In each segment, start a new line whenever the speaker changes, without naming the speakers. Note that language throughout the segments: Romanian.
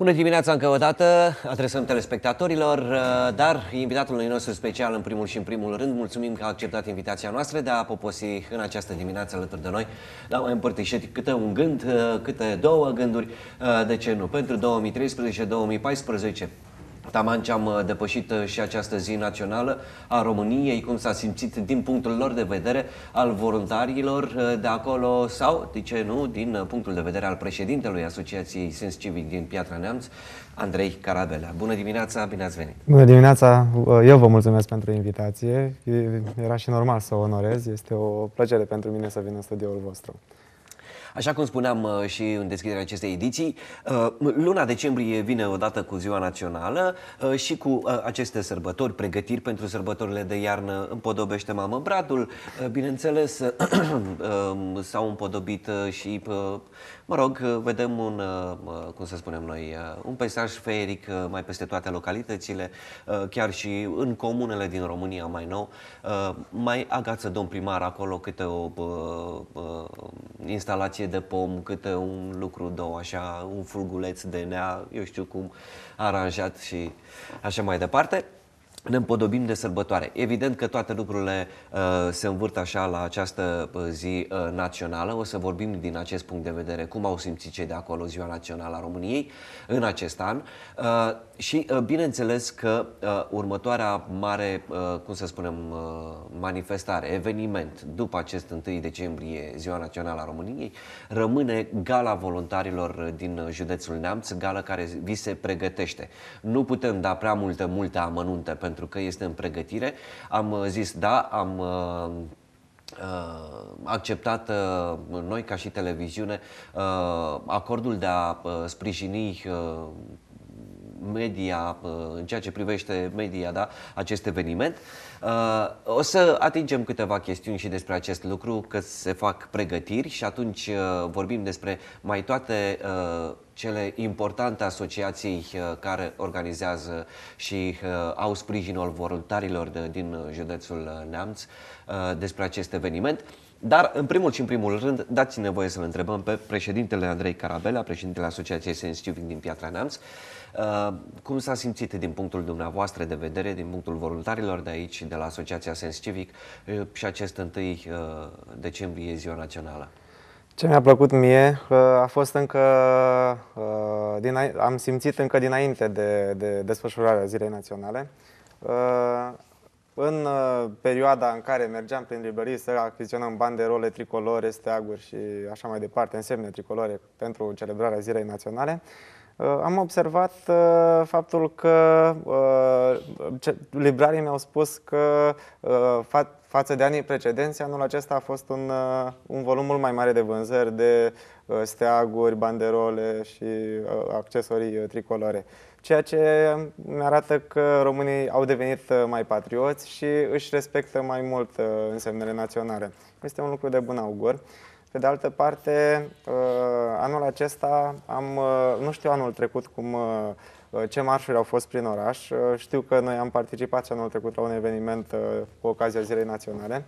Bună dimineața încă o dată, adresăm telespectatorilor, uh, dar invitatului nostru special în primul și în primul rând, mulțumim că a acceptat invitația noastră de a poposi în această dimineață alături de noi, la mai împărtășit câte un gând, uh, câte două gânduri, uh, de ce nu, pentru 2013-2014. Taman ce am uh, depășit uh, și această zi națională a României, cum s-a simțit din punctul lor de vedere al voluntarilor uh, de acolo sau, de ce nu, din punctul de vedere al președintelui Asociației Sens Civic din Piatra Neamț, Andrei Carabela. Bună dimineața, bine ați venit!
Bună dimineața, eu vă mulțumesc pentru invitație, era și normal să o onorez, este o plăcere pentru mine să vin în studioul vostru.
Așa cum spuneam uh, și în deschiderea acestei ediții, uh, luna decembrie vine odată cu Ziua Națională uh, și cu aceste sărbători, pregătiri pentru sărbătorile de iarnă, împodobește mamă bradul, bineînțeles, s-au împodobit și Mă rog, vedem un, uh, cum să spunem noi, uh, un peisaj feric uh, mai peste toate localitățile, chiar și în comunele din România mai nou. Mai agață domn primar acolo câte o instalație de pom, câte un lucru, două, așa, un fulguleț de nea, eu știu cum, aranjat și așa mai departe ne împodobim de sărbătoare. Evident că toate lucrurile uh, se învârt așa la această uh, zi uh, națională. O să vorbim din acest punct de vedere cum au simțit cei de acolo ziua națională a României în acest an. Uh, și uh, bineînțeles că uh, următoarea mare, uh, cum să spunem, uh, manifestare, eveniment după acest 1 decembrie, ziua națională a României, rămâne gala voluntarilor din județul Neamț, gala care vi se pregătește. Nu putem da prea multe, multe amănunte pentru pentru că este în pregătire. Am uh, zis da, am uh, uh, acceptat noi ca și televiziune acordul de a sprijini media, în ceea ce privește media, da, acest eveniment. Uh, o să atingem câteva chestiuni și despre acest lucru, că se fac pregătiri și atunci uh, vorbim despre mai toate uh, cele importante asociații uh, care organizează și uh, au sprijinul voluntarilor de, din uh, județul Neamț despre acest eveniment. Dar, în primul și în primul rând, dați-ne voie să-l întrebăm pe președintele Andrei Carabela, președintele Asociației Sensitiving din Piatra Neamț, uh, cum s-a simțit din punctul dumneavoastră de vedere, din punctul voluntarilor de aici, de la Asociația Sensitivic uh, și acest 1 uh, decembrie, Ziua Națională?
Ce mi-a plăcut mie a fost încă, din, am simțit încă dinainte de, de desfășurarea Zilei Naționale, în uh, perioada în care mergeam prin librării să achiziționăm banderole, tricolore, steaguri și așa mai departe, însemne tricolore pentru celebrarea Zilei Naționale, uh, am observat uh, faptul că librarii mi-au spus că față de anii precedenți, anul acesta a fost un, un volum mult mai mare de vânzări de steaguri, banderole și accesorii tricolore ceea ce ne arată că românii au devenit uh, mai patrioți și își respectă mai mult uh, însemnele naționale. Este un lucru de bun augur. Pe de altă parte, uh, anul acesta am, nu știu anul trecut cum ce marșuri au fost prin oraș. Știu că noi am participat și anul trecut la un eveniment cu ocazia Zilei Naționale.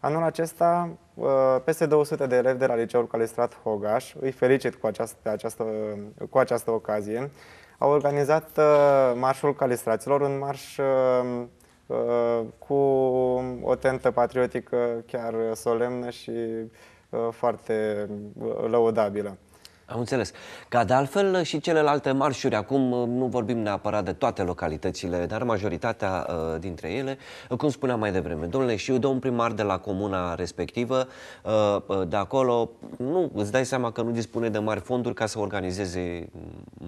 Anul acesta, peste 200 de elevi de la Liceul Calistrat Hogaș, îi felicit cu această, această, cu această ocazie au organizat uh, marșul calistraților, un marș uh, uh, cu o tentă patriotică chiar solemnă și foarte lăudabilă. Am înțeles.
Ca de altfel și celelalte marșuri, acum uh, nu vorbim neapărat de toate localitățile, dar majoritatea uh, dintre ele, uh, cum spuneam mai devreme, domnule, și eu, domn primar de la comuna respectivă, uh, uh, de acolo, nu, îți dai seama că nu dispune de mari fonduri ca să organizeze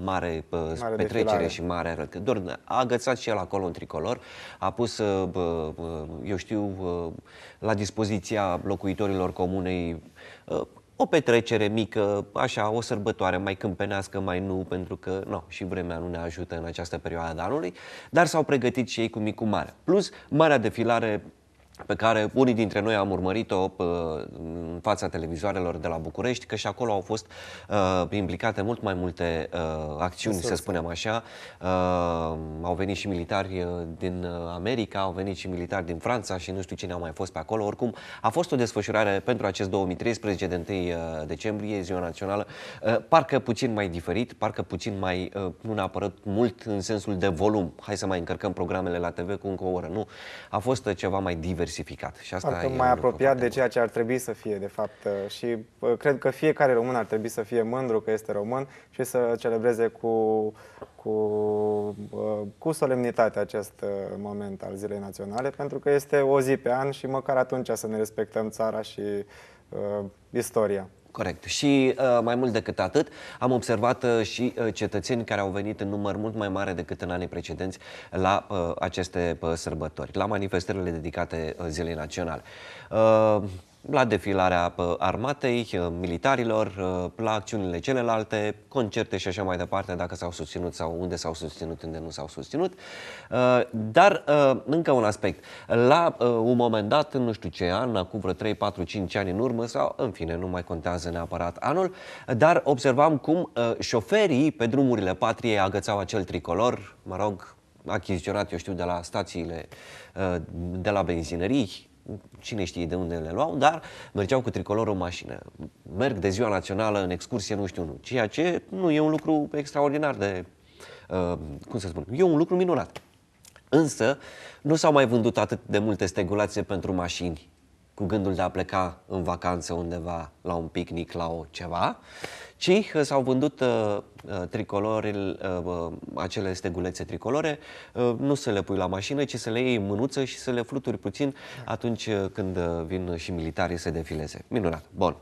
mare, uh, mare petrecere defilare. și mare arăt. Doar a agățat și el acolo un tricolor, a pus, uh, uh, eu știu, uh, la dispoziția locuitorilor comunei o petrecere mică, așa, o sărbătoare mai câmpenească, mai nu, pentru că nu, și vremea nu ne ajută în această perioadă anului, dar s-au pregătit și ei cu micul mare. Plus, marea defilare pe care unii dintre noi am urmărit-o uh, în fața televizoarelor de la București, că și acolo au fost uh, implicate mult mai multe uh, acțiuni, să spunem așa. Uh, au venit și militari uh, din uh, America, au venit și militari din Franța și nu știu cine au mai fost pe acolo. Oricum, a fost o desfășurare pentru acest 2013 de 1 decembrie, Ziua Națională, uh, parcă puțin mai diferit, parcă puțin mai, uh, nu neapărat mult în sensul de volum. Hai să mai încărcăm programele la TV cu încă o oră, nu. A fost ceva mai divers diversificat. Și asta Foarte e mai
apropiat de ceea ce ar trebui să fie, de fapt. Uh, și uh, cred că fiecare român ar trebui să fie mândru că este român și să celebreze cu, cu, uh, cu solemnitate acest moment al Zilei Naționale, pentru că este o zi pe an și măcar atunci să ne respectăm țara și uh, istoria.
Corect. Și uh, mai mult decât atât, am observat uh, și uh, cetățeni care au venit în număr mult mai mare decât în anii precedenți la uh, aceste uh, sărbători, la manifestările dedicate uh, Zilei Naționale. Uh, la defilarea uh, armatei, uh, militarilor, uh, la acțiunile celelalte, concerte și așa mai departe, dacă s-au susținut sau unde s-au susținut, unde nu s-au susținut. Dar încă un aspect. La un moment dat, nu știu ce an, acum vreo 3, 4, 5 ani în urmă sau, în fine, nu mai contează neapărat anul, dar observam cum șoferii pe drumurile patriei agățau acel tricolor, mă rog, achiziționat, eu știu, de la stațiile, de la benzinării, cine știe de unde le luau, dar mergeau cu tricolor în mașină. Merg de ziua națională în excursie, nu știu, nu. Ceea ce nu e un lucru extraordinar de, uh, cum să spun, e un lucru minunat. Însă, nu s-au mai vândut atât de multe stegulațe pentru mașini cu gândul de a pleca în vacanță undeva la un picnic, la o ceva ci uh, s-au vândut uh, uh tricolori, uh, uh, acele stegulețe tricolore, uh, nu să le pui la mașină, ci să le iei în mânuță și să le fluturi puțin atunci când vin și militarii să defileze. Minunat! Bun!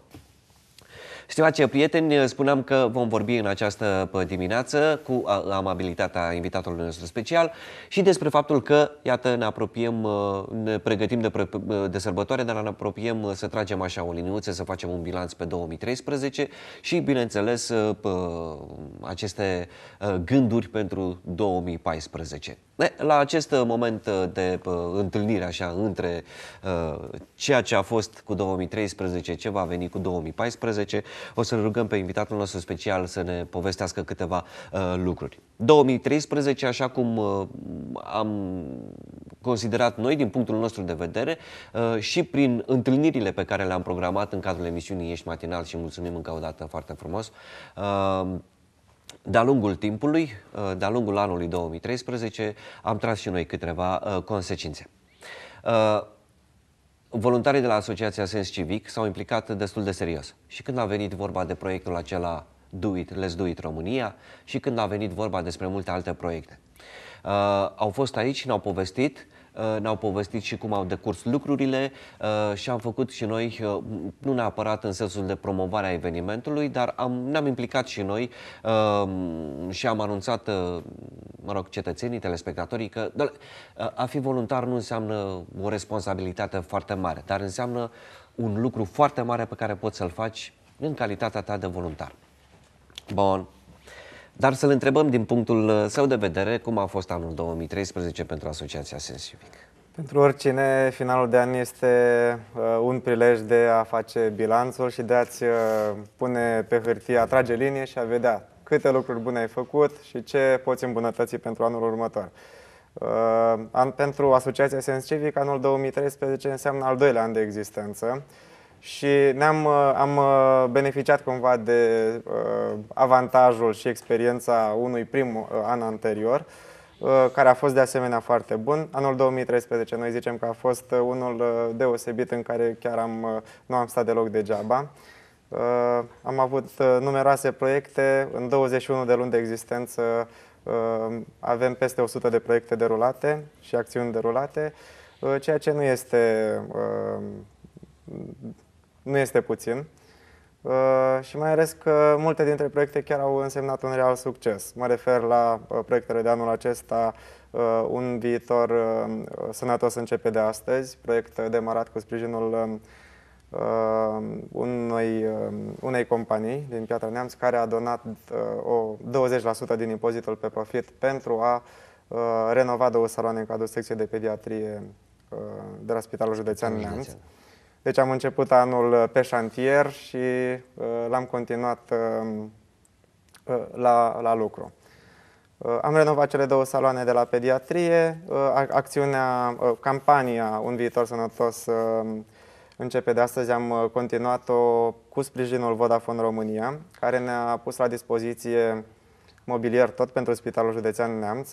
Stimați prieteni, spuneam că vom vorbi în această dimineață cu amabilitatea invitatului nostru special și despre faptul că, iată, ne apropiem, ne pregătim de, de sărbătoare, dar ne apropiem să tragem așa o liniuță, să facem un bilanț pe 2013 și, bineînțeles, aceste ă, gânduri pentru 2014. La acest moment de întâlnire așa între ă, ceea ce a fost cu 2013, ce va veni cu 2014, o să-l rugăm pe invitatul nostru special să ne povestească câteva uh, lucruri. 2013, așa cum uh, am considerat noi din punctul nostru de vedere uh, și prin întâlnirile pe care le-am programat în cadrul emisiunii Ești Matinal și mulțumim încă o dată foarte frumos, uh, de-a lungul timpului, uh, de-a lungul anului 2013, am tras și noi câteva uh, consecințe. Uh, voluntarii de la Asociația Sens Civic s-au implicat destul de serios. Și când a venit vorba de proiectul acela Do It, Let's Do It România și când a venit vorba despre multe alte proiecte. Uh, au fost aici și ne-au povestit Uh, ne-au povestit și cum au decurs lucrurile uh, și am făcut și noi, uh, nu neapărat în sensul de promovare a evenimentului, dar am, ne-am implicat și noi și am anunțat, mă rog, cetățenii, telespectatorii că a fi voluntar nu înseamnă o responsabilitate foarte mare, dar înseamnă un lucru foarte mare pe care poți să-l faci în calitatea ta de voluntar. Bun. Dar să-l întrebăm din punctul uh, său de vedere cum a fost anul 2013 pentru Asociația Sensivic.
Pentru oricine, finalul de an este uh, un prilej de a face bilanțul și de a-ți uh, pune pe hârtie, a trage linie și a vedea câte lucruri bune ai făcut și ce poți îmbunătăți pentru anul următor. Uh, an, pentru Asociația Sens Civic, anul 2013 înseamnă al doilea an de existență. Uh, și ne-am uh, am uh, beneficiat cumva de uh, avantajul și experiența unui prim an anterior, care a fost de asemenea foarte bun. Anul 2013 noi zicem că a fost unul deosebit în care chiar am, nu am stat deloc degeaba. Am avut numeroase proiecte, în 21 de luni de existență avem peste 100 de proiecte derulate și acțiuni derulate, ceea ce nu este nu este puțin. Uh, și mai ales că multe dintre proiecte chiar au însemnat un real succes. Mă refer la uh, proiectele de anul acesta, uh, un viitor sănătos începe de astăzi, proiect demarat cu sprijinul um, unei, um, unei companii din Piatra Neamț care a donat o 20% din impozitul pe profit pentru a renova două saloane în cadrul secției de pediatrie de la Spitalul Județean Neamț. Județean. Deci am început anul uh, pe șantier și uh, l-am continuat um, uh, la, la lucru. Am renovat cele două saloane de la pediatrie, acțiunea, campania Un viitor sănătos um, începe de astăzi, am continuat-o cu sprijinul Vodafone România, care ne-a pus la dispoziție mobilier tot pentru Spitalul Județean Neamț,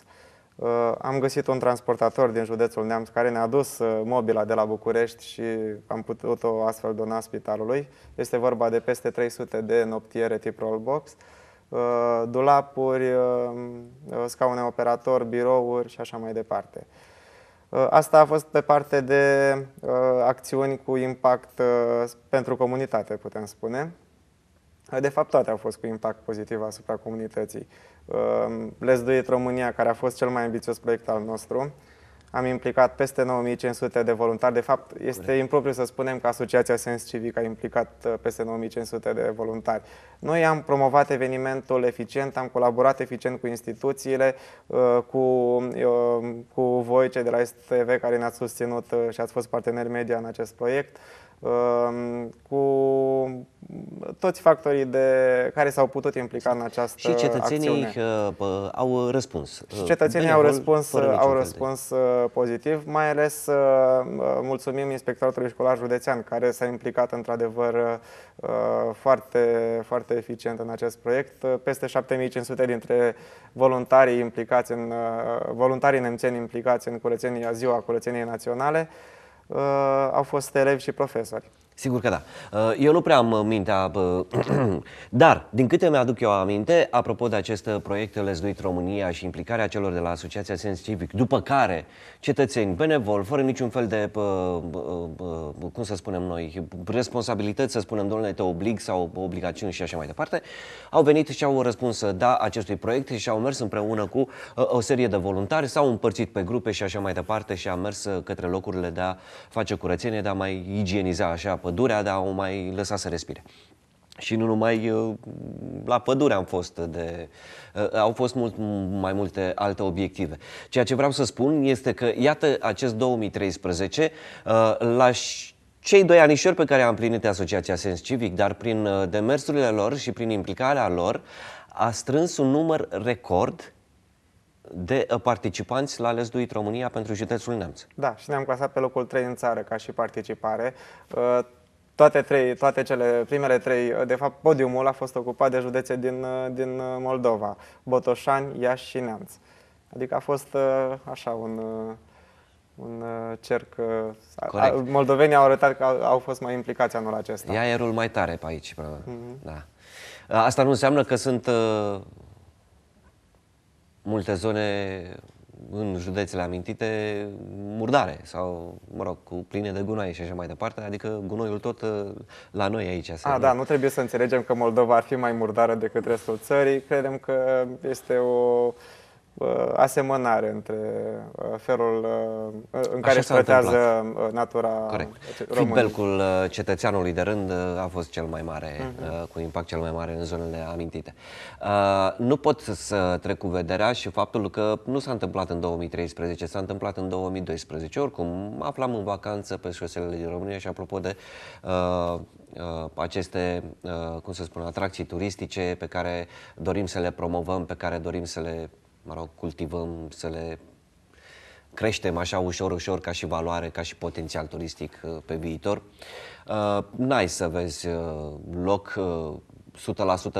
Uh, am găsit un transportator din județul Neamț care ne-a dus uh, mobila de la București și am putut-o astfel dona spitalului. Este vorba de peste 300 de noptiere tip rollbox, uh, dulapuri, scaune operator, birouri și așa mai departe. Asta a fost pe parte de acțiuni cu impact pentru comunitate, putem spune. De fapt, toate au fost cu impact pozitiv asupra comunității. Ehm, Let's Do It România, care a fost cel mai ambițios proiect al nostru, am implicat peste 9500 de voluntari. De fapt, este Bine. impropriu să spunem că Asociația Sens Civic a implicat uh, peste 9500 de voluntari. Noi am promovat evenimentul eficient, am colaborat eficient cu instituțiile, uh, cu, uh, cu voi cei de la STV care ne-ați susținut și ați fost parteneri media în acest proiect. Ehm, cu toți factorii de care s-au putut implica în această Și cetățenii
acțiune. Eh, au răspuns. Eh, Și cetățenii au răspuns, au
răspuns eh, pozitiv, mai ales mulțumim inspectoratului școlar județean care s-a implicat într-adevăr foarte, foarte eficient în acest proiect. Peste 7500 dintre voluntarii implicați în voluntarii nemțeni implicați în curățenia ziua curățeniei naționale. Uh, au fost elevi și profesori.
Sigur că da. Uh, eu nu prea am uh, mintea, dar din câte mi-aduc eu aminte, apropo de acest uh, proiect Lezduit România și implicarea celor de la Asociația Sens Civic, după care cetățeni benevol, fără niciun fel de, cum să spunem noi, responsabilități, să spunem, domnule, te oblig sau obligațiuni și așa mai departe, au venit și au răspuns da acestui proiect și au mers împreună cu o serie de voluntari, s-au împărțit pe grupe și așa mai departe și a mers către locurile de a face curățenie, de a mai igieniza așa pădurea, dar o mai lăsa să respire. Și nu numai uh, la pădure am fost de... Uh, au fost mult mai multe alte obiective. Ceea ce vreau să spun este că, iată, acest 2013, uh, la cei doi anișori pe care am plinit Asociația Sens Civic, dar prin demersurile lor și prin implicarea lor, a strâns un număr record de participanți la Lăzduit România pentru județul Neamț.
Da, și ne-am clasat pe locul 3 în țară ca și participare toate, trei, toate cele primele trei, de fapt podiumul a fost ocupat de județe din, din Moldova, Botoșani, Iași și Neamț. Adică a fost uh, așa un, uh, un uh, cerc. Corect. Moldovenii au arătat că au, fost mai implicați anul acesta. E aerul
mai tare pe aici, probabil. Mm-hmm. Da. Asta nu înseamnă că sunt uh, multe zone în județele amintite murdare sau, mă rog, cu pline de gunoi și așa mai departe, adică gunoiul tot uh, la noi aici. Se... A, da, nu
trebuie să înțelegem că Moldova ar fi mai murdară decât restul țării, credem că este o Uh, asemănare între uh, felul uh, în care se tratează natura Corect. Feedback-ul
cetățeanului de rând a fost cel mai mare, uh-huh. cu impact cel mai mare în zonele amintite. Nu pot să trec cu vederea și faptul că nu s-a întâmplat în 2013, s-a întâmplat în 2012. Oricum, aflam în vacanță pe șoselele din România și apropo de uh, aceste, cum să spun, atracții turistice pe care dorim să le promovăm, pe care dorim să le mă rog, cultivăm, să le creștem așa ușor, ușor ca și valoare, ca și potențial turistic uh, pe viitor. Uh, n-ai să vezi uh, loc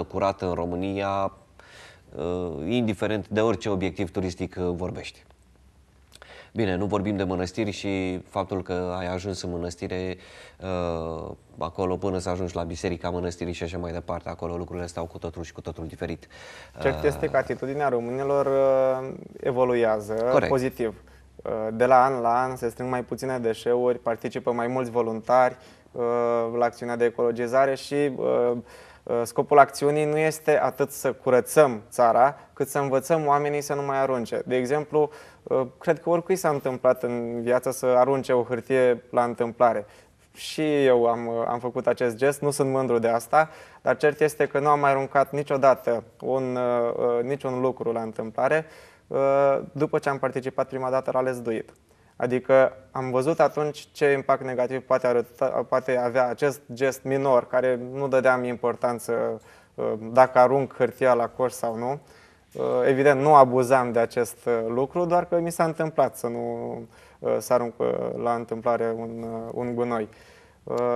100% curat în România, indiferent de orice obiectiv turistic vorbești. Bine, nu vorbim de mănăstiri și faptul că ai ajuns în mănăstire uh, acolo până să ajungi la biserica mănăstirii și așa mai departe. Acolo lucrurile stau cu totul și cu totul diferit. Cert este
că uh, atitudinea românilor uh, evoluează Corect. pozitiv. Uh, de la an la an se strâng mai puține deșeuri, participă mai mulți voluntari la acțiunea de ecologizare și scopul acțiunii nu este atât să curățăm țara, cât să învățăm oamenii să nu mai arunce. De exemplu, Uh, cred că oricui s-a întâmplat în viață să arunce o hârtie la întâmplare. Și eu am, uh, am făcut acest gest, nu sunt mândru de asta, dar cert este că nu am mai aruncat niciodată un, uh, uh niciun lucru la întâmplare uh, după ce am participat prima dată la lezduit. Adică am văzut atunci ce impact negativ poate, arăta, poate avea acest gest minor, care nu dădeam importanță dacă arunc hârtia la coș sau nu, Uh, evident, nu abuzam de acest uh, lucru, doar că mi s-a întâmplat să nu uh, să arunc la întâmplare un, un gunoi.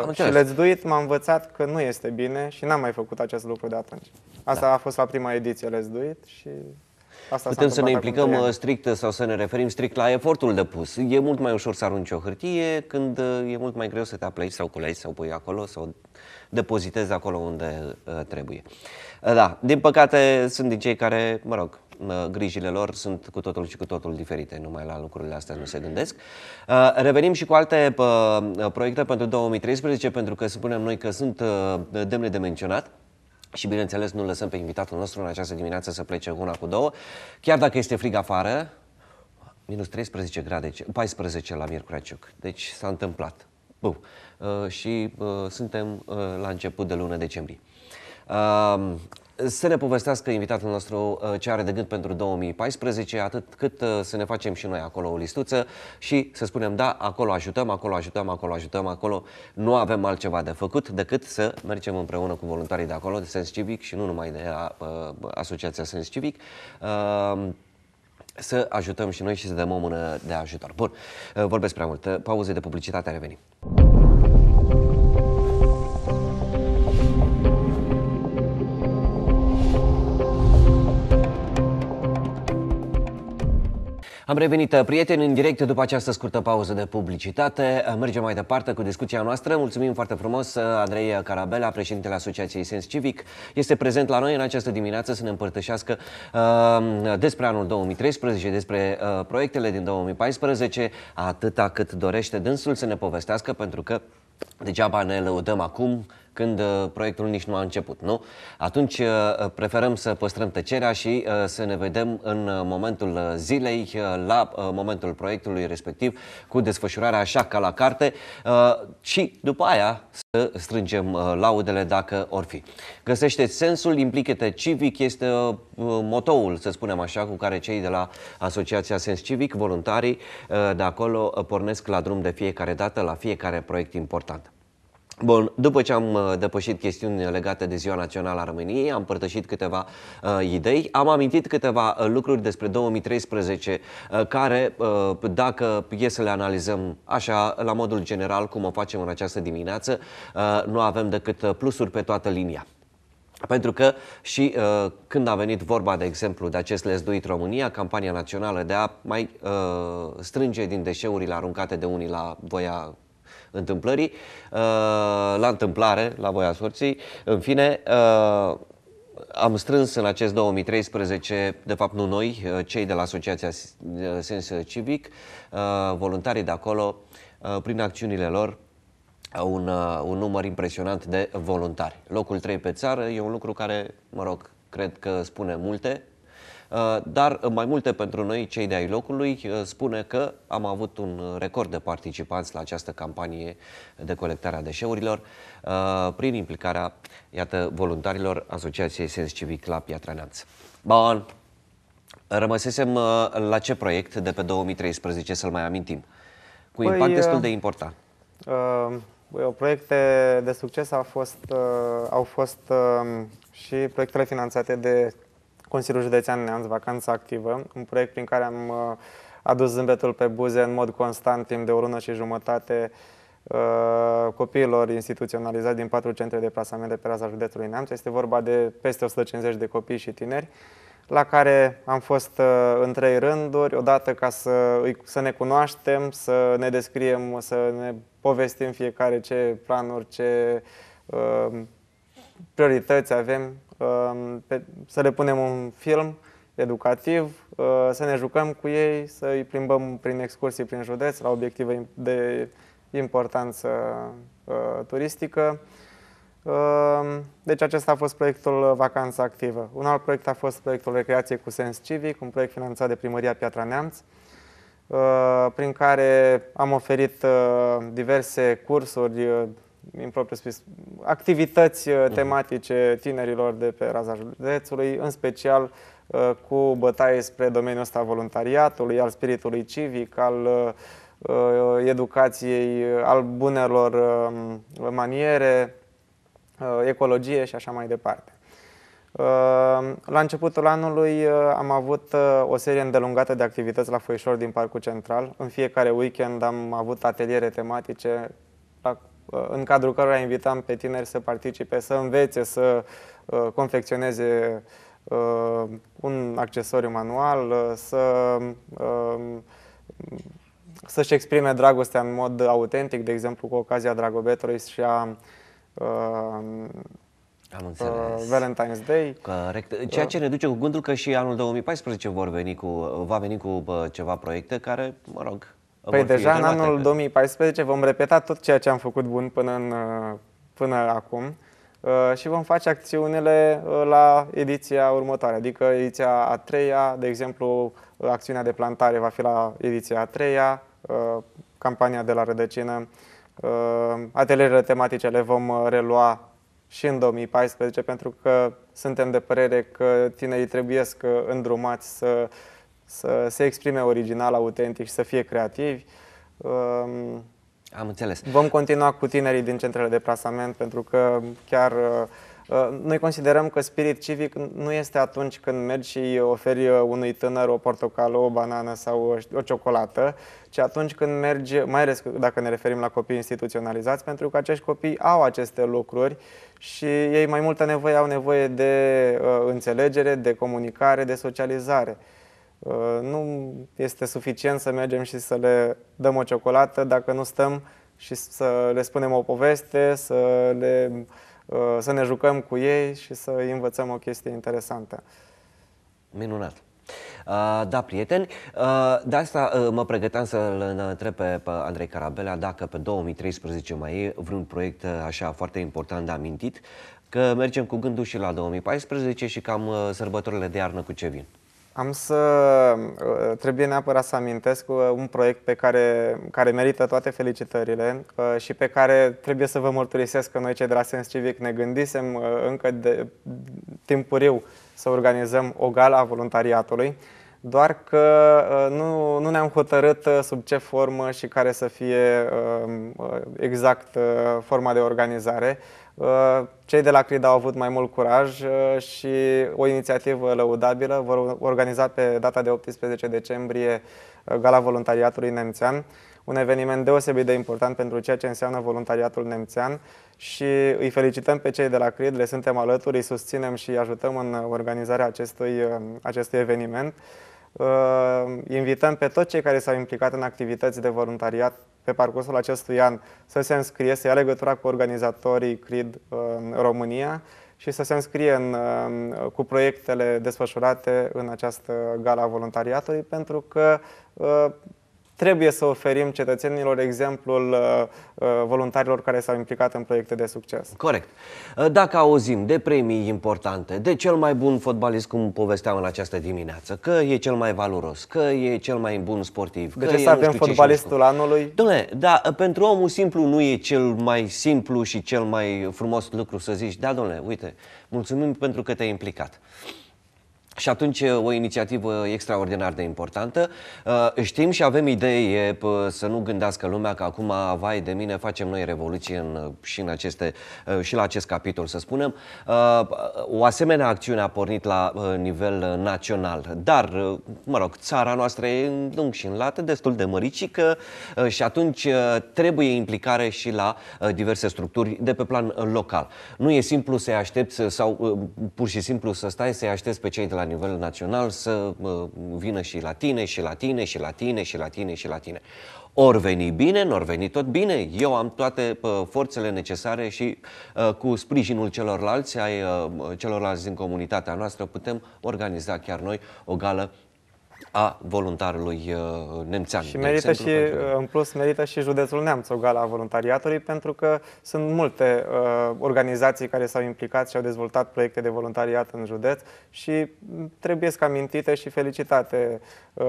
Am și let's do it m-a învățat că nu este bine și n-am mai făcut acest lucru de atunci. Asta da. a fost la prima ediție let's do it și Asta Putem să ne implicăm
strict sau să ne referim strict la efortul depus. E mult mai ușor să arunci o hârtie când e mult mai greu să te apleci sau culegi sau pui acolo sau depozitez acolo unde uh, trebuie. Uh, da, din păcate sunt din cei care, mă rog, uh, grijile lor sunt cu totul și cu totul diferite, numai la lucrurile astea nu se gândesc. Revenim și cu alte proiecte pentru 2013, pentru că spunem noi că sunt demne de menționat. Și bineînțeles nu lăsăm pe invitatul nostru în această dimineață să plece una cu două. Chiar dacă este frig afară, minus 13 grade, 14 la Miercurea Ciuc. Deci s-a întâmplat. Uh, Și uh, suntem uh, la început de lună decembrie. Um, să ne povestească invitatul nostru uh, ce are de gând pentru 2014, atât cât să ne facem și noi acolo o listuță și să spunem, da, acolo ajutăm, acolo ajutăm, acolo ajutăm, acolo nu avem altceva de făcut decât să mergem împreună cu voluntarii de acolo, de Sens Civic și nu numai de Asociația Sens Civic. Um, să ajutăm și noi și să dăm o mână de ajutor. Bun, uh, vorbesc prea mult. Uh, Pauze de publicitate, revenim. Am revenit, uh, prieteni, în direct după această scurtă pauză de publicitate. Uh, mergem mai departe cu discuția noastră. Mulțumim foarte frumos, uh, Andrei Carabela, președintele Asociației Sens Civic, este prezent la noi în această dimineață să ne împărtășească uh, despre anul 2013, despre uh, proiectele din 2014, atâta cât dorește dânsul să ne povestească, pentru că Degeaba ne lăudăm acum când uh, proiectul nici nu a început, nu? Atunci uh, preferăm să păstrăm tăcerea și uh, să ne vedem în momentul zilei, la momentul proiectului respectiv, cu desfășurarea așa ca la carte și după aia să strângem laudele dacă or fi. Găsește sensul, implică-te civic, este motoul, să spunem așa, cu care cei de la Asociația Sens Civic, voluntarii de acolo, pornesc la drum de fiecare dată, la fiecare proiect important. Bun, după ce am uh, depășit chestiuni legate de Ziua Națională a României, am părtășit câteva uh, idei, am amintit câteva uh, lucruri despre 2013 uh, care, uh, dacă e să le analizăm așa, la modul general, cum o facem în această dimineață, uh, nu avem decât uh, plusuri pe toată linia. Pentru că și uh, când a venit vorba, de exemplu, de acest lezduit România, campania națională de a mai uh, strânge din deșeurile aruncate de unii la voia întâmplării, uh, la întâmplare, la voia sorții. În fine, uh, am strâns în acest 2013, de fapt nu noi, uh, cei de la Asociația Sens Civic, voluntarii de acolo, prin acțiunile lor, un, un număr impresionant de voluntari. Locul 3 pe țară e un lucru care, mă rog, cred că spune multe Uh, dar uh, mai multe pentru noi, cei de ai locului, uh, spune că am avut un record de participanți la această campanie de colectare a deșeurilor prin implicarea, iată, voluntarilor Asociației Sens Civic la Piatra Neamț. Bun! Rămăsesem la ce proiect de pe 2013, să-l mai amintim?
Cu păi, impact destul de important. Uh, uh, proiecte de succes au fost, uh, au fost uh, și proiectele finanțate de Consiliul Județean Neamț, Vacanța Activă, un proiect prin care am uh, adus zâmbetul pe buze în mod constant timp de o lună și jumătate uh, copiilor instituționalizați din patru centre de plasament de pe raza județului Neamț. Este vorba de peste 150 de copii și tineri la care am fost uh, în trei rânduri, odată ca să, să ne cunoaștem, să ne descriem, să ne povestim fiecare ce planuri, ce uh, priorități avem Ehm, pe, să le punem un film educativ, uh, să ne jucăm cu ei, să îi plimbăm prin excursii prin județ la obiective de importanță uh, turistică. Ehm, deci acesta a fost proiectul Vacanța Activă. Un alt proiect a fost proiectul Recreație cu Sens Civic, un proiect finanțat de Primăria Piatra Neamț, uh, prin care am oferit diverse cursuri propriu spus, activități uh, mhm. tematice tinerilor de pe raza județului, în special uh, cu bătaie spre domeniul ăsta voluntariatului, al spiritului civic, al uh, educației, al bunelor um, maniere, ecologie și așa mai departe. La începutul anului am avut o serie îndelungată de activități la Foișor din Parcul Central. În fiecare weekend am avut ateliere tematice la Uh, în cadrul cărora invitam pe tineri să participe, să învețe, să uh, confecționeze uh, un accesoriu manual, să, um, să-și exprime dragostea în mod autentic, de exemplu cu ocazia Dragobetului și a am înțeles. Valentine's Day.
Corect. Ceea ce ne duce cu gândul că și anul 2014 vor veni cu, va veni cu ceva proiecte care, mă rog, Păi deja în anul
2014 vom repeta tot ceea ce am făcut bun până, în, până acum uh, și vom face acțiunile uh, la ediția următoare, adică ediția a treia, de exemplu, acțiunea de plantare va fi la ediția a treia, uh, campania de la rădăcină, atelierele tematice le vom relua și în 2014, pentru că suntem de părere că tinerii trebuie să îndrumați să să se exprime original, autentic și să fie creativi. Um, Am înțeles. Vom continua cu tinerii din centrele de plasament pentru că chiar uh, uh, noi considerăm că spirit civic nu este atunci când mergi și oferi uh, unui tânăr o portocală, o banană sau o ciocolată, ci atunci când mergi, mai ales dacă ne referim la copii instituționalizați, pentru că acești copii au aceste lucruri și ei mai multă nevoie au nevoie de înțelegere, de comunicare, de socializare. Uh, nu este suficient să mergem și să le dăm o ciocolată dacă nu stăm și să le spunem o poveste, să, le, uh, să ne jucăm cu ei și să învățăm o chestie interesantă.
Minunat! Uh, da, prieteni, de asta mă pregăteam să-l întreb pe Andrei Carabela dacă pe 2013 mai e vreun proiect așa foarte important de amintit, că mergem cu gândul și la 2014 și cam sărbătorile de iarnă cu ce vin.
Am să uh, trebuie neapărat să amintesc uh, un proiect pe care, care merită toate felicitările uh, și pe care trebuie să vă mărturisesc că noi cei de la Sens Civic ne gândisem încă de timpuriu să organizăm o gala a voluntariatului, doar că nu, nu ne-am hotărât sub ce formă și care să fie exact forma de organizare. Uh, cei de la CRID au avut mai mult curaj uh, și o inițiativă lăudabilă vor organiza pe data de 18 decembrie uh, Gala Voluntariatului Nemțean, un eveniment deosebit de important pentru ceea ce înseamnă voluntariatul nemțean și îi felicităm pe cei de la CRID, le suntem alături, îi susținem și îi ajutăm în organizarea acestui, acestui eveniment. Ehm, invităm pe toți cei care s-au implicat în activități de voluntariat pe parcursul acestui an să se înscrie, să ia legătura cu organizatorii CRID în ehm, România și să se înscrie în, ehm, cu proiectele desfășurate în această gala voluntariatului, pentru că Trebuie să oferim cetățenilor exemplul uh, uh, voluntarilor care s-au implicat în proiecte de succes.
Corect. Uh, dacă auzim de premii importante, de cel mai bun fotbalist, cum povesteam în această dimineață, că e cel mai valoros, că e cel mai bun sportiv. De că ce să avem fotbalistul anului? Dom'le, da, pentru omul simplu nu e cel mai simplu și cel mai frumos lucru să zici, da, domnule, uite, mulțumim pentru că te-ai implicat. Și atunci o inițiativă extraordinar de importantă. Știm și avem idei să nu gândească lumea că acum, vai de mine, facem noi revoluție în, și, în aceste, și la acest capitol, să spunem. O asemenea acțiune a pornit la nivel național, dar, mă rog, țara noastră e în lung și în lată, destul de măricică și atunci trebuie implicare și la diverse structuri de pe plan local. Nu e simplu să-i aștepți sau pur și simplu să stai să-i aștepți pe cei de la la nivel național să vină și la tine, și la tine, și la tine, și la tine, și la tine. Ori veni bine, n-or veni tot bine, eu am toate forțele necesare și ă, cu sprijinul celorlalți, ai ă, celorlalți din comunitatea noastră, putem organiza chiar noi o gală a voluntarului uh, nemțean. Și merită și, pentru...
Uh, în plus, merită și județul Neamț o gala a voluntariatului, pentru că sunt multe uh, organizații care s-au implicat și au dezvoltat proiecte de voluntariat în județ și trebuie să amintite și felicitate uh,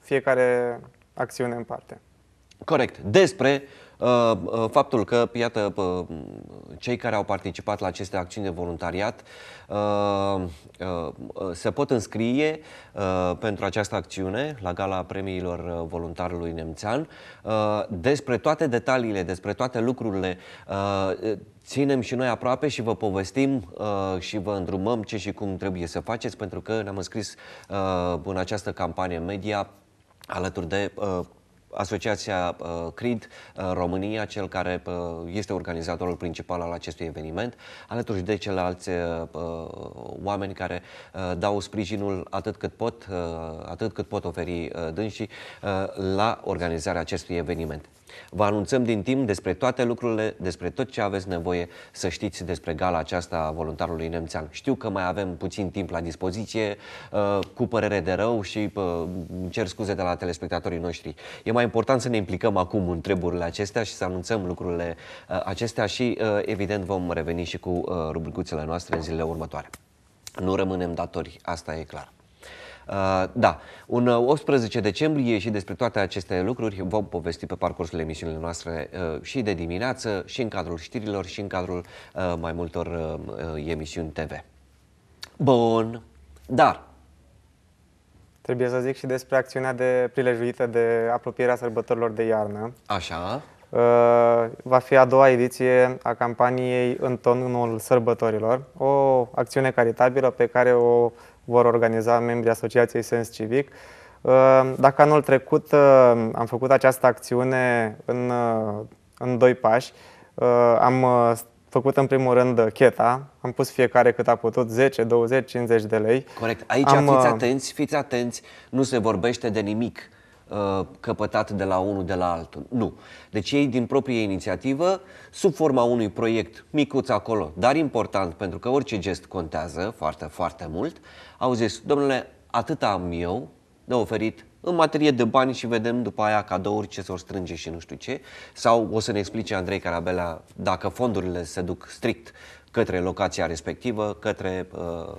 fiecare acțiune în parte.
Corect. Despre Uh, uh, faptul că, iată, uh, cei care au participat la aceste acțiuni de voluntariat se pot înscrie pentru această acțiune la gala premiilor voluntarului nemțean. Despre toate detaliile, despre toate lucrurile ținem și noi aproape și vă povestim și vă îndrumăm ce și cum trebuie să faceți, pentru că ne-am înscris în această campanie media alături de uh, Asociația uh, CRID uh, România, cel care uh, este organizatorul principal al acestui eveniment, alături de celelalți uh, uh, oameni care uh, dau sprijinul atât cât pot, uh, atât cât pot oferi uh, dânsii uh, la organizarea acestui eveniment. Vă anunțăm din timp despre toate lucrurile, despre tot ce aveți nevoie să știți despre gala aceasta a voluntarului nemțean. Știu că mai avem puțin timp la dispoziție, uh, cu părere de rău și uh, cer scuze de la telespectatorii noștri. E mai important să ne implicăm acum în treburile acestea și să anunțăm lucrurile uh, acestea și, evident, vom reveni și cu rubricuțele noastre în zilele următoare. Nu rămânem datori, asta e clar. Uh, da, un 18 uh, decembrie și despre toate aceste lucruri vom povesti pe parcursul emisiunilor noastre uh, și de dimineață, și în cadrul știrilor, și în cadrul mai multor emisiuni TV.
Bun, dar Trebuie să zic și despre acțiunea de prilejuită de apropierea sărbătorilor de iarnă. Așa. Uh, va fi a doua ediție a campaniei În tonul sărbătorilor, o acțiune caritabilă pe care o vor organiza membrii Asociației Sens Civic. Uh, dacă anul trecut uh, am făcut această acțiune în, uh, în doi pași, am făcut în primul rând cheta, am pus fiecare cât a putut, 10, 20, 50 de lei. Corect. Aici am, fiți atenți, fiți atenți, nu se vorbește de nimic Uh, căpătat de la
unul de la altul. Nu. Deci ei, din proprie inițiativă, sub forma unui proiect micuț acolo, dar important, pentru că orice gest contează foarte, foarte mult, au zis, domnule, atât am eu de oferit în materie de bani și vedem după aia cadouri ce s vor strânge și nu știu ce. Sau o să ne explice Andrei Carabela dacă fondurile se duc strict către locația respectivă, către uh,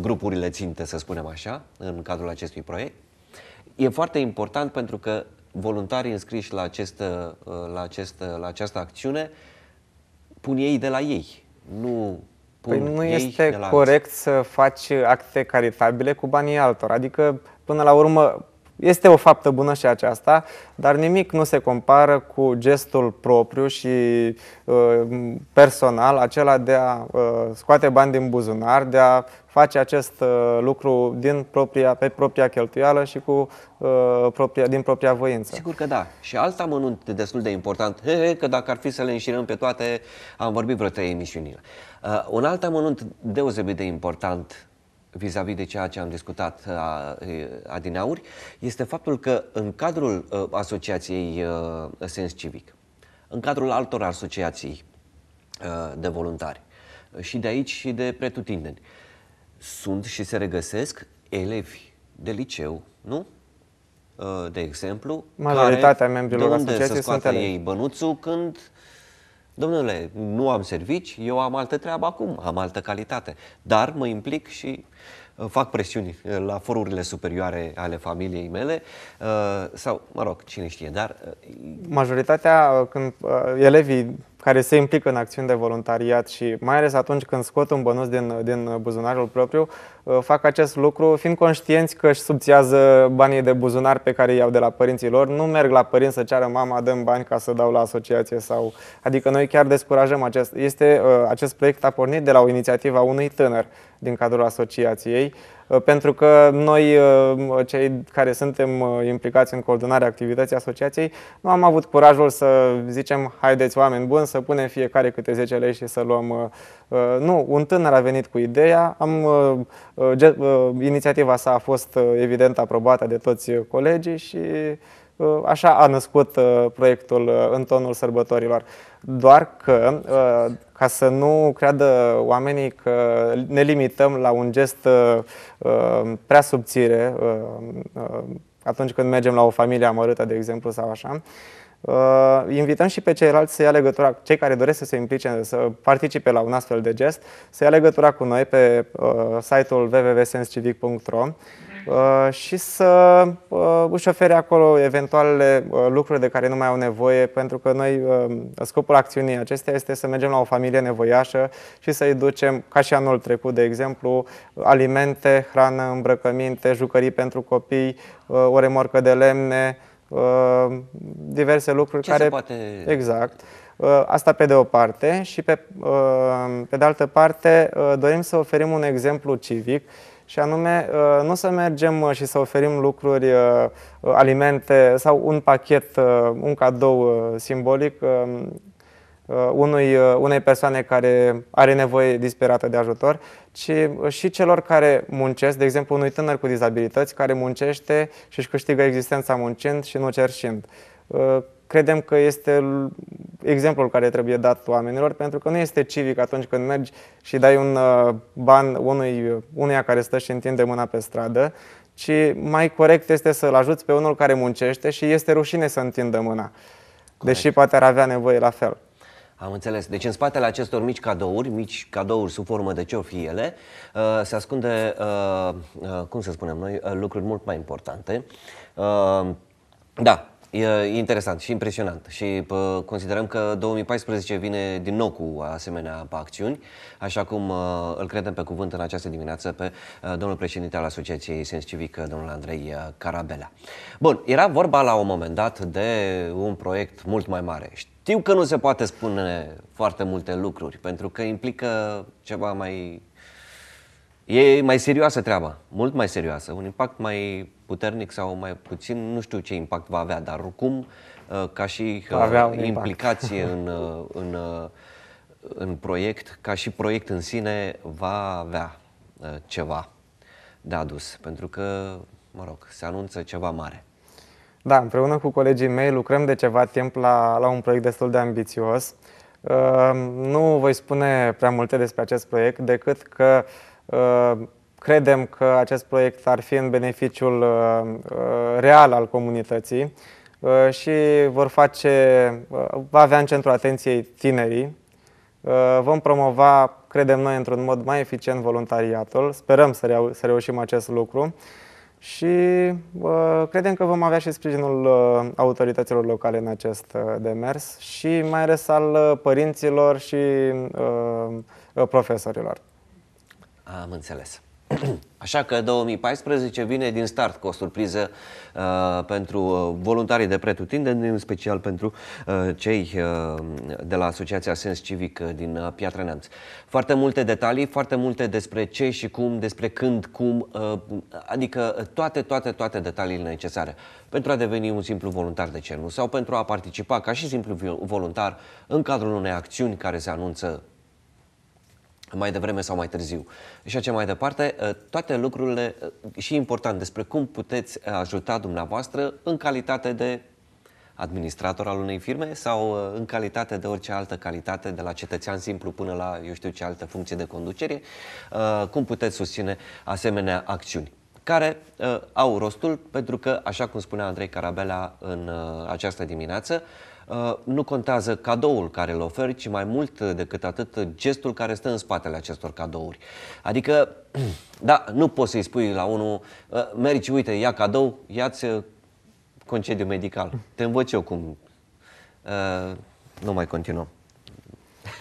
grupurile ținte, să spunem așa, în cadrul acestui proiect e foarte important pentru că voluntarii înscriși la, acest, uh, la, acest, uh, la această acțiune pun ei de la ei, nu
pun păi nu ei este de la corect să faci acte caritabile cu banii altor. Adică, până la urmă, este o faptă bună și aceasta, dar nimic nu se compară cu gestul propriu și uh, personal, acela de a uh, scoate bani din buzunar, de a face acest uh, lucru din propria, pe propria cheltuială și cu, uh, propria, din propria voință. Sigur că da.
Și alt amănunt destul de important, he, he, că dacă ar fi să le înșirăm pe toate, am vorbit vreo trei emisiunile. Uh, un alt amănunt deosebit de important vis-a-vis -vis de ceea ce am discutat uh, uh, adinauri, este faptul că în cadrul uh, asociației uh, Sens Civic, în cadrul altor asociații uh, de voluntari, și de aici și de pretutindeni, uh, sunt și se regăsesc elevi de liceu, nu? Uh, de exemplu, Majoritatea care, membrilor de unde să scoată sunt ei bănuțul când Domnule, nu am servici, eu am altă treabă acum, am altă calitate, dar mă implic și uh, fac presiuni uh, la forurile superioare ale familiei mele sau, mă rog, cine știe, dar...
Majoritatea, când elevii care se implică în acțiuni de voluntariat și mai ales atunci când scot un bănuț din, din buzunarul propriu, uh, fac acest lucru fiind conștienți că își subțiază banii de buzunar pe care îi iau de la părinții lor, nu merg la părinți să ceară mama, dăm bani ca să dau la asociație sau... Adică noi chiar descurajăm acest... Este, uh, acest proiect a pornit de la o inițiativă a unui tânăr din cadrul asociației, Uh, pentru că noi, uh, cei care suntem uh, implicați în coordonarea activității asociației, nu am avut curajul să zicem, haideți oameni buni, să punem fiecare câte 10 lei și să luăm. Nu, un tânăr a venit cu ideea, am, inițiativa sa a fost evident aprobată de toți colegii și Uh, așa a născut uh, proiectul uh, în tonul sărbătorilor. Doar că, ca să nu creadă oamenii că ne limităm la un gest prea subțire, atunci când mergem la o familie amărâtă, de exemplu, sau așa, Uh, invităm și pe ceilalți să ia legătura, cei care doresc să se implice, să participe la un astfel de gest, să ia legătura cu noi pe uh, site-ul www.senscivic.ro Uh, și să uh, își ofere acolo eventualele uh, lucruri de care nu mai au nevoie, pentru că noi, scopul acțiunii acestea este să mergem la o familie nevoiașă și să-i ducem, ca și anul trecut, de exemplu, alimente, hrană, îmbrăcăminte, jucării pentru copii, o remorcă de lemne, diverse lucruri Ce care. Se poate... Exact. Asta pe de o parte și pe, pe de altă parte dorim să oferim un exemplu civic și anume uh, nu să mergem uh, și să oferim lucruri, uh, alimente sau un pachet, un cadou simbolic um, unui, unei persoane care are nevoie disperată de ajutor, ci și celor care muncesc, de exemplu unui tânăr cu dizabilități care muncește și își câștigă existența muncind și nu cerșind. Credem că este exemplul care trebuie dat oamenilor, pentru că nu este civic atunci când mergi și dai un uh, ban unui, unuia care stă și întinde mâna pe stradă, ci mai corect este să-l ajuți pe unul care muncește și este rușine să întindă mâna, corect. deși poate ar avea nevoie la fel.
Am înțeles. Deci în spatele acestor mici cadouri, mici cadouri sub formă de ce o fi ele, uh, se ascunde, uh, cum să spunem noi, lucruri mult mai importante. Da, E interesant și impresionant și pă, considerăm că 2014 vine din nou cu asemenea acțiuni, așa cum uh, îl credem pe cuvânt în această dimineață pe uh, domnul președinte al Asociației Sens Civic, ă, domnul Andrei Carabela. Bun, era vorba la un moment dat de un proiect mult mai mare. Știu că nu se poate spune foarte multe lucruri, pentru că implică ceva mai E mai serioasă treaba, mult mai serioasă, un impact mai puternic sau mai puțin, nu știu ce impact va avea, dar oricum, uh, ca și uh, avea implicație în, uh, în, în proiect, ca și proiect în sine, va avea ceva de adus, pentru că, mă rog, se anunță ceva mare.
Da, împreună cu colegii mei lucrăm de ceva timp la, la un proiect destul de ambițios. Nu voi spune prea multe despre acest proiect, decât că uh, Uh, credem că acest proiect ar fi în beneficiul uh, uh, real al comunității și vor face, va avea în centrul atenției tinerii. Vom promova, credem noi, într-un mod mai eficient voluntariatul. Sperăm să, reu să reușim acest lucru și credem că vom avea și sprijinul autorităților locale în acest demers și mai ales al părinților și profesorilor.
Am înțeles. Așa că 2014 vine din start cu o surpriză uh, pentru uh, voluntarii de pretutindeni, în special pentru uh, cei uh, de la Asociația Sens Civic uh, din uh, Piatra Neamț. Foarte multe detalii, foarte multe despre ce și cum, despre când, cum, uh, adică toate, toate, toate detaliile necesare pentru a deveni un simplu voluntar de cer nu sau pentru a participa ca și simplu voluntar în cadrul unei acțiuni care se anunță mai devreme sau mai târziu. Și așa mai departe, ă, toate lucrurile ă, și important despre cum puteți ajuta dumneavoastră în calitate de administrator al unei firme sau ă, în calitate de orice altă calitate, de la cetățean simplu până la eu știu ce altă funcție de conducere, cum puteți susține asemenea acțiuni care uh, au rostul pentru că, așa cum spunea Andrei Carabela în uh, această dimineață, uh, Uh, nu contează cadoul care îl oferi, ci mai mult decât atât gestul care stă în spatele acestor cadouri. Adică, da, nu poți să-i spui la unul, uh, mergi, uite, ia cadou, ia-ți uh, concediu medical. Mm. Te învăț eu cum. Nu mai continuăm.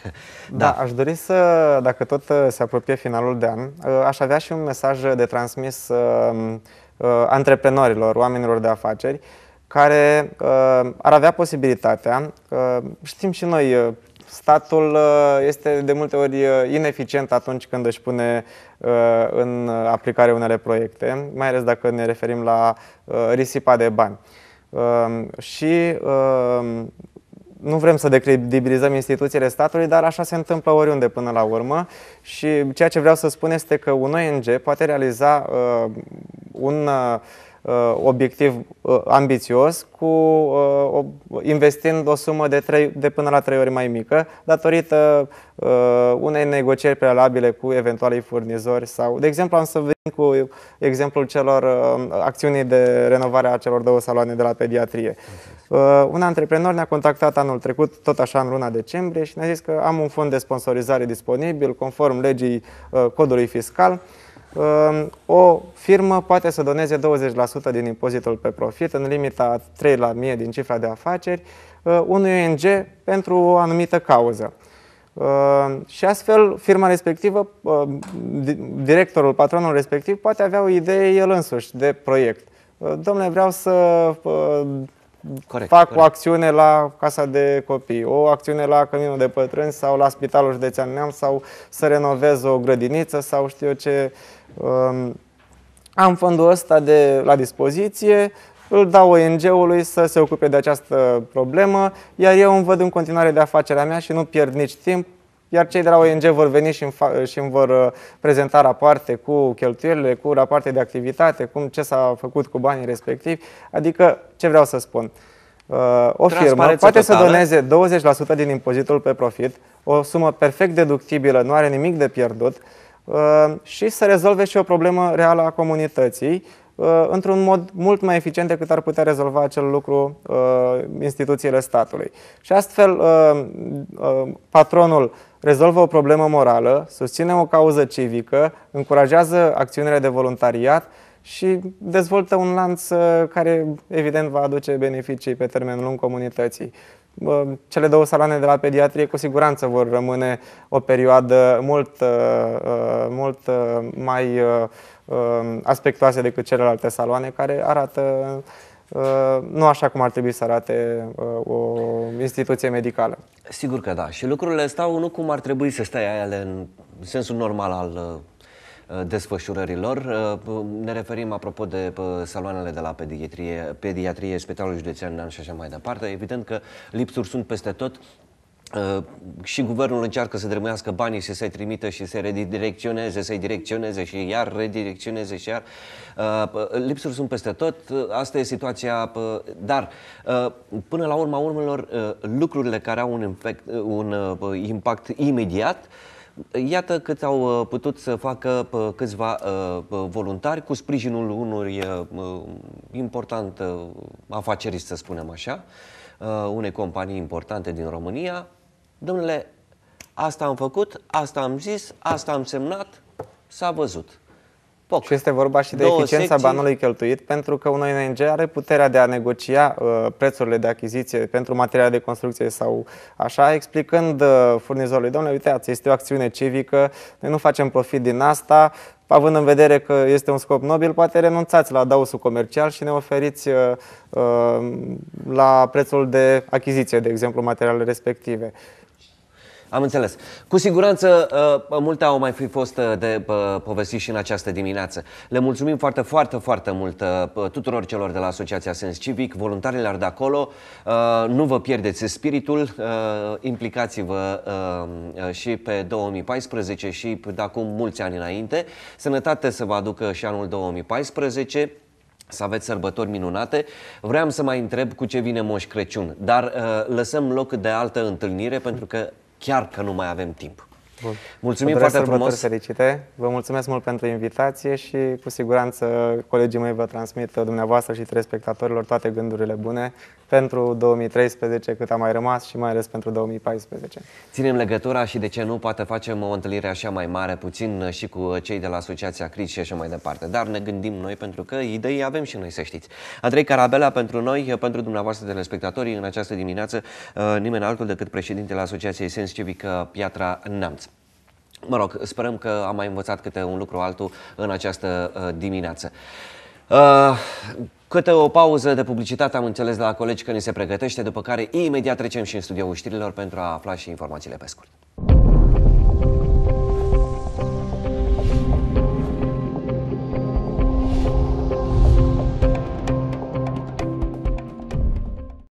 Da. da, aș dori să, dacă tot se apropie finalul de an, aș avea și un mesaj de transmis antreprenorilor, oamenilor de afaceri, care uh, ar avea posibilitatea, știm și noi, uh, statul uh, este de multe ori ineficient atunci când își pune în aplicare unele proiecte, mai ales dacă ne referim la risipa de bani. Um, și um, nu vrem să decredibilizăm instituțiile statului, dar așa se întâmplă oriunde până la urmă și ceea ce vreau să spun este că un ONG poate realiza un Uh, obiectiv uh, ambițios, cu, uh, investind o sumă de, 3, de până la 3 ori mai mică, datorită unei negocieri prealabile cu eventualii furnizori sau, de exemplu, am să vin cu exemplul celor acțiunii de renovare a celor două saloane de la pediatrie. Un antreprenor ne-a contactat anul trecut, tot așa în luna decembrie, și ne-a zis că am un fond de sponsorizare disponibil conform legii codului fiscal Ehm, o firmă poate să doneze 20% din impozitul pe profit, în limita 3 la 1000 din cifra de afaceri, eh, unui ONG pentru o anumită cauză. Ehm, și astfel, firma respectivă, ehm, directorul, patronul respectiv, poate avea o idee el însuși de proiect. Eh, domnule, vreau să eh, corect, fac corect. o acțiune la casa de copii, o acțiune la căminul de pătrâni sau la spitalul județean Neam sau să renovez o grădiniță sau știu eu ce Um, am fondul ăsta de, la dispoziție, îl dau ONG-ului să se ocupe de această problemă, iar eu îmi văd în continuare de afacerea mea și nu pierd nici timp, iar cei de la ONG vor veni și îmi, și îmi vor uh, prezenta rapoarte cu cheltuielile, cu rapoarte de activitate, cum ce s-a făcut cu banii respectivi. Adică, ce vreau să spun? Uh, o firmă poate totală. să doneze 20% din impozitul pe profit, o sumă perfect deductibilă, nu are nimic de pierdut, Uh, și să rezolve și o problemă reală a comunității uh, într-un mod mult mai eficient decât ar putea rezolva acel lucru uh, instituțiile statului. Și astfel, patronul rezolvă o problemă morală, susține o cauză civică, încurajează acțiunile de voluntariat și dezvoltă un lanț care, evident, va aduce beneficii pe termen lung comunității cele două saloane de la pediatrie cu siguranță vor rămâne o perioadă mult, uh, uh, mult uh, mai aspectoase decât celelalte saloane care arată nu așa cum ar trebui să arate o instituție medicală. Sigur că da. Și lucrurile stau nu cum ar trebui să
stea ele în sensul normal al Uh, desfășurărilor. Uh, ne referim, apropo de uh, saloanele de la pediatrie, pediatrie Spitalul Județean și așa mai departe. Evident că lipsuri sunt peste tot. Uh, și guvernul încearcă să drămâiască banii și să-i trimită și să-i redirecționeze, să-i direcționeze și iar redirecționeze și iar. Uh, lipsuri sunt peste tot, asta e situația, uh, dar până la urma urmelor, lucrurile care au un, infect, un impact imediat uh, Iată cât au uh, putut să facă uh, câțiva uh, voluntari cu sprijinul unui important afaceri, să spunem așa, unei companii importante din România. Domnule, asta am făcut, asta am zis, asta am semnat, s-a văzut
poc. Și este vorba și de Două eficiența secții. banului cheltuit, pentru că un ONG are puterea de a negocia uh, prețurile de achiziție pentru materiale de construcție sau așa, explicând uh, furnizorului, domnule, uitați, este o acțiune civică, noi nu facem profit din asta, având în vedere că este un scop nobil, poate renunțați la adausul comercial și ne oferiți uh, uh la prețul de achiziție, de exemplu, materialele respective. Am înțeles. Cu siguranță
uh, multe au mai fi fost uh, de uh, și în această dimineață. Le mulțumim foarte, foarte, foarte mult uh, uh tuturor celor de la Asociația Sens Civic, voluntarilor de da acolo. Uh, nu vă pierdeți spiritul, uh, implicați-vă uh, uh și pe 2014 și de acum mulți ani înainte. Sănătate să vă aducă și anul 2014 să aveți sărbători minunate. Vreau să mai întreb cu ce vine Moș Crăciun, dar uh, lăsăm loc de altă întâlnire pentru că chiar că nu mai avem timp. Bun. Mulțumim foarte frumos.
fericite. Vă mulțumesc mult pentru invitație și cu siguranță colegii mei vă transmit dumneavoastră și telespectatorilor toate gândurile bune pentru 2013 cât a mai rămas și mai ales pentru 2014.
Ținem legătura și de ce nu poate facem o întâlnire așa mai mare puțin și cu cei de la Asociația Cris și așa mai departe. Dar ne gândim noi pentru că idei avem și noi, să știți. Andrei Carabela pentru noi, pentru dumneavoastră telespectatorii în această dimineață, uh, nimeni altul decât președintele Asociației Sens Civică uh, Piatra Namț. Mă rog, sperăm că am mai învățat câte un lucru altul în această uh, dimineață. Uh, câte o pauză de publicitate am înțeles de la colegi că ni se pregătește, după care imediat trecem și în studioul știrilor pentru a afla și informațiile pe scurt.